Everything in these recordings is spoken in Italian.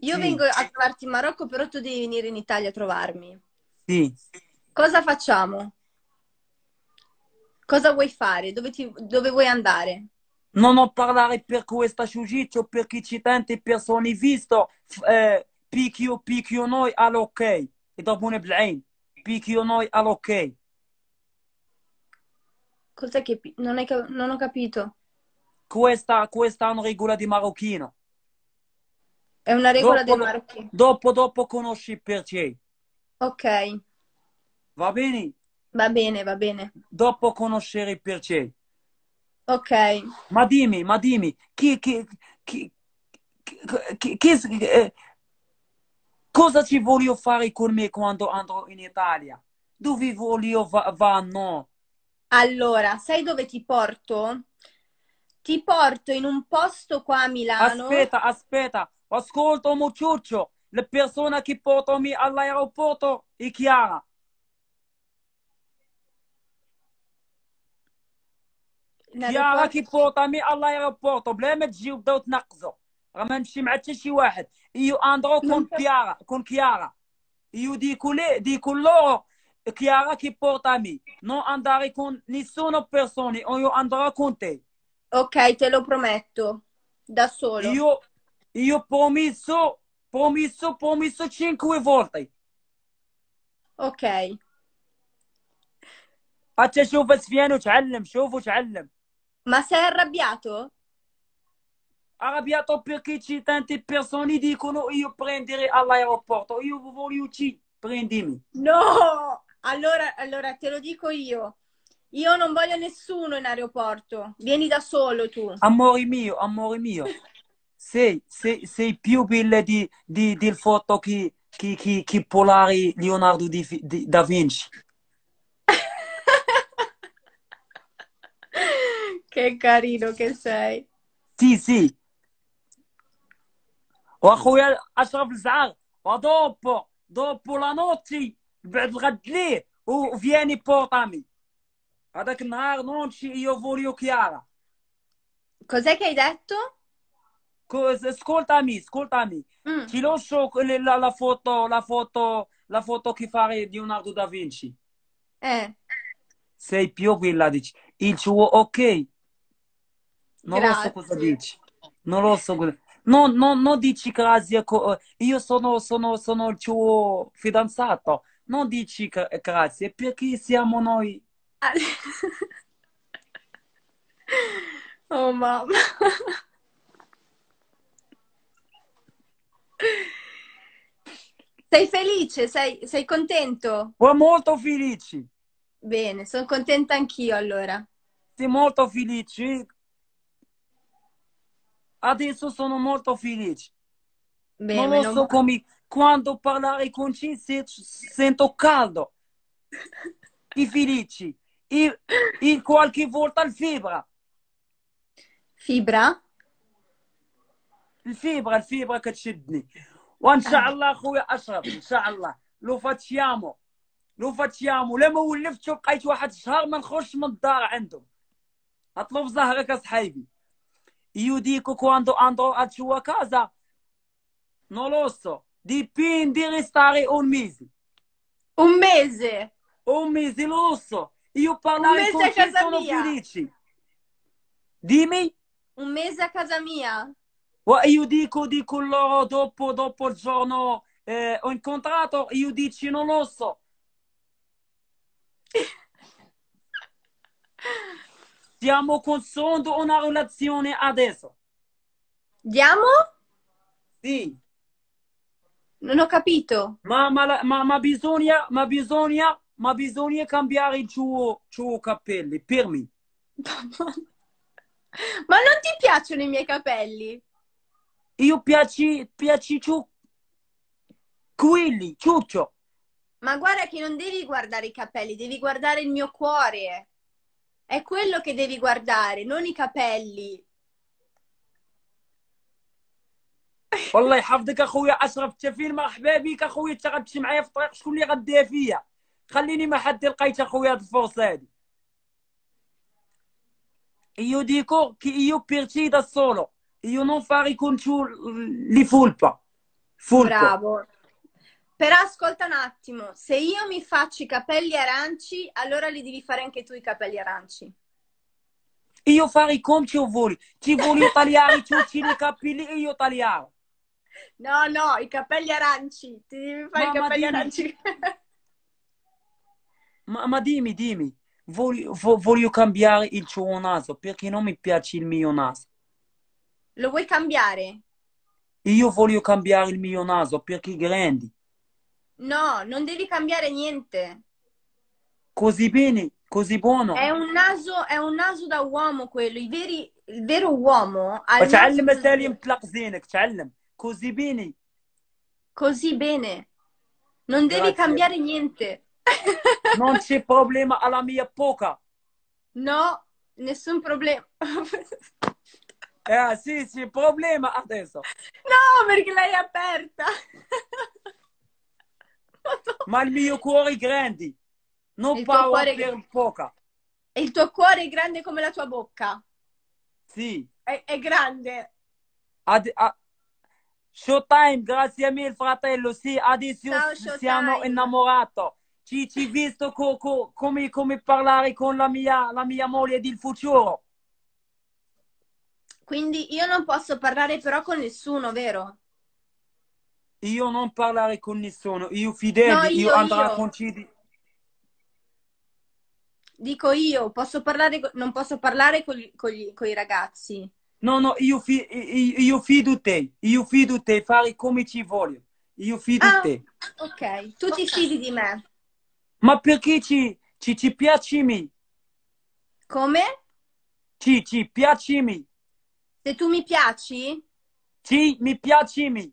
Io sì. vengo a trovarti in Marocco, però tu devi venire in Italia a trovarmi. Sì. Cosa facciamo? Cosa vuoi fare? Dove, ti, dove vuoi andare? Non ho parlato per questa sugiccio, perché ci tante persone visto, eh, picchio picchio noi all'ok, e dopo ne blain, picchio noi all'ok. Cos'è che non, è, non ho capito? Questa, questa è una regola di marocchino. È una regola dopo, dei marchi. Dopo, dopo conosci il perché. Ok. Va bene? Va bene, va bene. Dopo conoscere il perché. Ok. Ma dimmi, ma dimmi, chi, chi, chi, chi, chi eh, cosa ci voglio fare con me quando andrò in Italia? Dove voglio va- vanno? Allora, sai dove ti porto? Ti porto in un posto qua a Milano. Aspetta, aspetta, Ascolto Mucciuccio, la persona che portami all'aeroporto è Chiara. Chiara che portami all'aeroporto بلا ما تجيو بداو تنقزوا راه ما mette مع حتى io andrò con Chiara con Chiara io dico le dico loro Chiara che portami non andare con nessuna persona io andrò con te ok te lo prometto da solo io io promesso, promesso, promesso cinque volte. Ok. حتى شوف سفيان وتعلم شوف وتعلم Ma sei arrabbiato? Arrabbiato perché c'è tante persone dicono io prendere all'aeroporto, io voglio ci prendimi. No! Allora, allora te lo dico io. Io non voglio nessuno in aeroporto. Vieni da solo tu. Amore mio, amore mio. sei, sei, sei più bella di, di, del foto che, che, che, che Polari Leonardo di, di, da Vinci. che carino che sei. Sì, sì. واخويا dopo, الزعر ودوبو دوبو لا نوتي بعد الغد ليه وفياني che non ci io voglio chiara. Cos'è che hai detto? ascoltami, ascoltami. Mm. Ti lascio la, la, foto, la, foto, la foto che fare di Leonardo da Vinci. Eh. Sei più quella, dici. Il suo ok. Non grazie. lo so cosa dici. Non lo so cosa... No, no, non dici grazie, eh, io sono, sono, sono il tuo fidanzato. Non dici grazie, eh, perché siamo noi? Ah. oh mamma. Sei felice? Sei, sei contento? Sono molto felice. Bene, sono contenta anch'io allora. Sì, molto felice. Adesso sono molto felice. Bene, non lo so come quando parlare con te sento caldo e felice e, e qualche volta il fibra. Fibra? Il fibra, il fibra che c'è وان شاء آه. الله خويا اشرف ان شاء الله لو فاتيامو لو فاتيامو لما ولفتو بقيت واحد الشهر ما نخرجش من الدار عندهم اطلب زهرك اصحيبي يوديكو كواندو اندرو اتشوا كازا نولوسو دي بين دي ريستاري اون ميزي اون ميزي اون ميزي لوسو يو Io parlavo con te, ديمي اون Dimmi. كازا ميا Io dico, dico loro dopo, dopo il giorno eh, ho incontrato, io dici non lo so. Stiamo costruendo una relazione adesso. Diamo? Sì. Non ho capito. Ma, ma, ma, ma bisogna, ma bisogna, ma bisogna cambiare i tuoi capelli, per me. ma non ti piacciono i miei capelli? Io piaci, piaci ciu... Quelli, ciuccio. Ma guarda che non devi guardare i capelli, devi guardare il mio cuore. È quello che devi guardare, non i capelli. والله يحفظك اخويا اشرف التفين مرحبا بك اخويا انت غتمشي معايا في الطريق شكون اللي غديها فيا خليني ما حد لقيت اخويا هاد الفرصه هادي io dico che io partì da solo io non fare controlli fulpa. fulpa. Bravo. Però ascolta un attimo, se io mi faccio i capelli aranci, allora li devi fare anche tu i capelli aranci. Io fare i conti o vuoi? ti vuoi tagliare tutti i capelli e io tagliare? No, no, i capelli aranci. Ti devi fare ma, i capelli ma aranci. ma, ma, dimmi, dimmi. Voglio, voglio cambiare il tuo naso perché non mi piace il mio naso. Lo vuoi cambiare? Io voglio cambiare il mio naso perché è grande. No, non devi cambiare niente. Così bene, così buono. È un naso, è un naso da uomo quello. I veri, il vero uomo. تعلم التالي مطلق زينك تعلم così bene. Così bene. Non devi Grazie. cambiare niente. non c'è problema alla mia poca. No, nessun problema. Eh, ah, sì, sì, problema adesso. No, perché l'hai aperta. Ma il mio cuore è grande, non paura per grande. poca. il tuo cuore è grande come la tua bocca? Sì. È, è grande. Ad, a... Showtime, grazie mille fratello, sì, adesso Ciao, siamo innamorati. Ci, ci visto co, co, come, come parlare con la mia, la mia moglie del futuro. Quindi io non posso parlare però con nessuno, vero? Io non parlare con nessuno, io fideli, no, io, io andrò con Cidi. Dico io, posso parlare, non posso parlare con, con, con i ragazzi. No, no, io, fi, io, io, fido te, io fido te, fare come ci voglio. Io fido ah, te. Ok, tu ti fidi di me. Ma perché ci, ci, ci piacimi? Come? Ci, ci piacimi. Se tu mi piaci? Sì, mi piaci mi.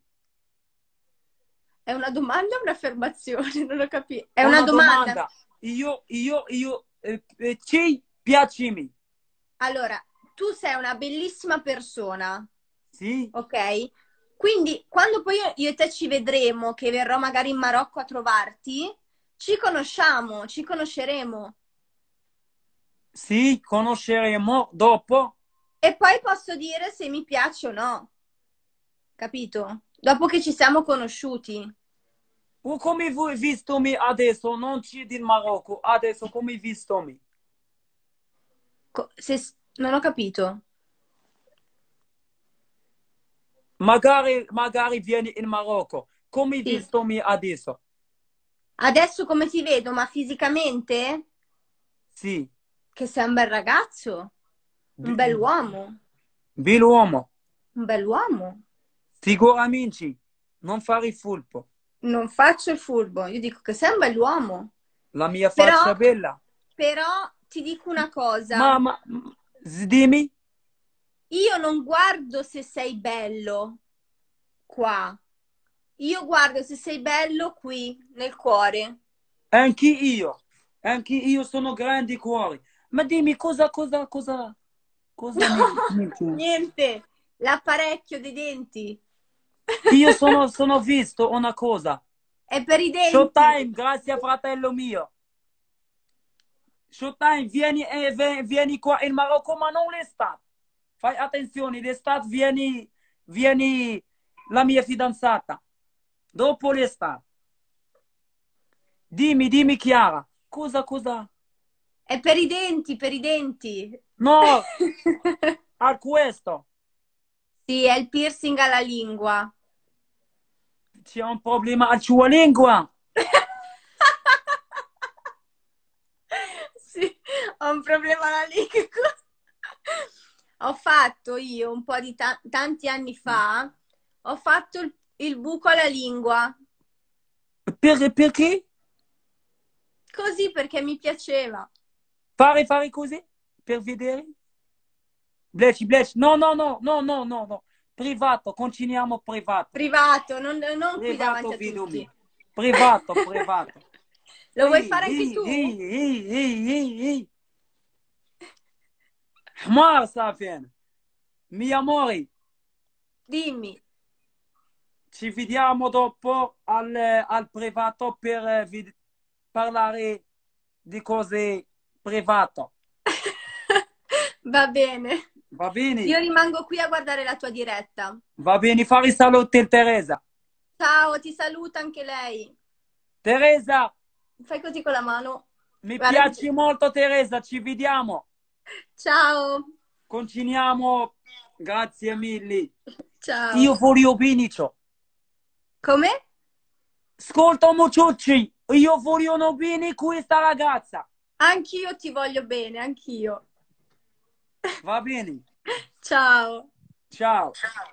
È una domanda o un'affermazione? Non ho capito. È una, una domanda. domanda. Io, io, io, eh, eh, ci piacimi. Allora, tu sei una bellissima persona. Sì. Ok? Quindi, quando poi io e te ci vedremo, che verrò magari in Marocco a trovarti, ci conosciamo, ci conosceremo. Sì, conosceremo dopo e poi posso dire se mi piace o no. Capito? Dopo che ci siamo conosciuti. O come vuoi me adesso? Non ci del Marocco, adesso come visto me? se... Non ho capito. Magari, magari vieni in Marocco, come sì. me adesso? Adesso come ti vedo, ma fisicamente? Sì. Che sei un bel ragazzo. Un bell'uomo. Bell'uomo. Un bell'uomo. amici, non fare il furbo. Non faccio il furbo, io dico che sei un bell'uomo. La mia faccia però, bella. Però ti dico una cosa. Mamma, dimmi. Io non guardo se sei bello qua. Io guardo se sei bello qui, nel cuore. Anche io, anche io sono grandi cuore. Ma dimmi cosa, cosa, cosa, Cosa no, niente, l'apparecchio dei denti. Io sono, sono visto una cosa. È per i denti. Showtime, grazie fratello mio. Showtime, vieni, eh, vieni qua in Marocco, ma non l'estate. Fai attenzione, l'estate vieni, vieni la mia fidanzata. Dopo l'estate. Dimmi, dimmi Chiara, cosa, cosa? È per i denti, per i denti. No, a ah, questo. Sì, è il piercing alla lingua. C'è un problema alla sua lingua. sì, ho un problema alla lingua. ho fatto io un po' di ta- tanti anni fa, ho fatto il, il buco alla lingua. Per, perché? Così perché mi piaceva. Fare, fare così? per vedere? Bleci, Bleci, no, no, no, no, no, no, no. Privato, continuiamo privato. Privato, non, non privato qui davanti Privato, privato. Lo ehi, vuoi fare ehi, anche tu? Ehi, ehi, ehi, ehi, ehi. Mar Safien, mi amori. Dimmi. Ci vediamo dopo al, al privato per eh, parlare di cose private. Va bene. Va bene. Io rimango qui a guardare la tua diretta. Va bene, fare salute Teresa. Ciao, ti saluta anche lei. Teresa. Fai così con la mano. Mi Guarda piaci che... molto Teresa, ci vediamo. Ciao. Continuiamo. Grazie mille. Ciao. Io furio pinicio. Come? Ascolta Mociucci, io voglio no bene questa ragazza. Anch'io ti voglio bene, anch'io. Vá bene. Tchau. Tchau.